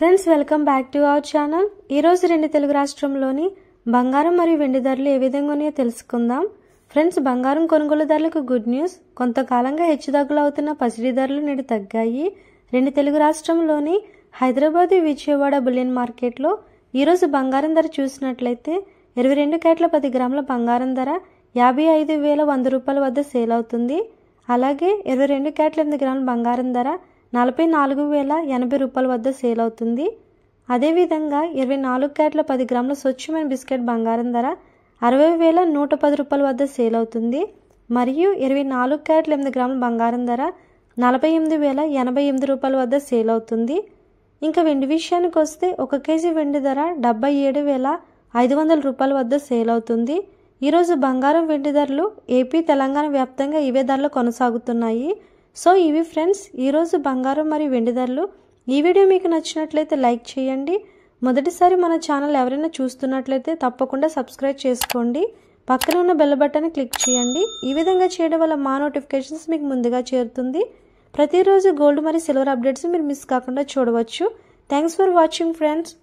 friends welcome back to our channel ఈరోజు రెండు తెలుగు రాష్ట్రంలోని బంగారం మరియు వెండి ధరలు ఏ విధంగా ఉన్నాయో తెలుసుకుందాం ఫ్రెండ్స్ బంగారం కొనుగోలు ధరలకు గుడ్ న్యూస్ కొంతకాలంగా హెచ్చుతగ్గులు అవుతున్న పసిడి ధరలు నేడు తగ్గాయి రెండు తెలుగు రాష్ట్రంలోని హైదరాబాద్ విజయవాడ బులియన్ మార్కెట్లో ఈరోజు బంగారం ధర చూసినట్లయితే ఇరవై రెండు క్యాట్ల పది గ్రాముల బంగారం ధర యాభై ఐదు వేల వంద రూపాయల వద్ద సేల్ అవుతుంది అలాగే ఇరవై రెండు క్యాట్ల ఎనిమిది గ్రాముల బంగారం ధర నలభై నాలుగు వేల ఎనభై రూపాయల వద్ద సేల్ అవుతుంది అదేవిధంగా ఇరవై నాలుగు క్యాట్ల పది గ్రాముల స్వచ్ఛమైన బిస్కెట్ బంగారం ధర అరవై వేల నూట పది రూపాయల వద్ద సేల్ అవుతుంది మరియు ఇరవై నాలుగు క్యారెట్ల ఎనిమిది గ్రాముల బంగారం ధర నలభై ఎనిమిది వేల ఎనభై ఎనిమిది రూపాయల వద్ద సేల్ అవుతుంది ఇంకా వెండి విషయానికి వస్తే ఒక కేజీ వెండి ధర డెబ్బై ఏడు వేల ఐదు వందల రూపాయల వద్ద సేల్ అవుతుంది ఈరోజు బంగారం వెండి ధరలు ఏపీ తెలంగాణ వ్యాప్తంగా ఇవే ధరలు కొనసాగుతున్నాయి సో ఇవి ఫ్రెండ్స్ ఈరోజు బంగారం మరియు వెండి ధరలు ఈ వీడియో మీకు నచ్చినట్లయితే లైక్ చేయండి మొదటిసారి మన ఛానల్ ఎవరైనా చూస్తున్నట్లయితే తప్పకుండా సబ్స్క్రైబ్ చేసుకోండి పక్కన ఉన్న బెల్ బటన్ క్లిక్ చేయండి ఈ విధంగా చేయడం వల్ల మా నోటిఫికేషన్స్ మీకు ముందుగా చేరుతుంది ప్రతిరోజు గోల్డ్ మరియు సిల్వర్ అప్డేట్స్ మీరు మిస్ కాకుండా చూడవచ్చు థ్యాంక్స్ ఫర్ వాచింగ్ ఫ్రెండ్స్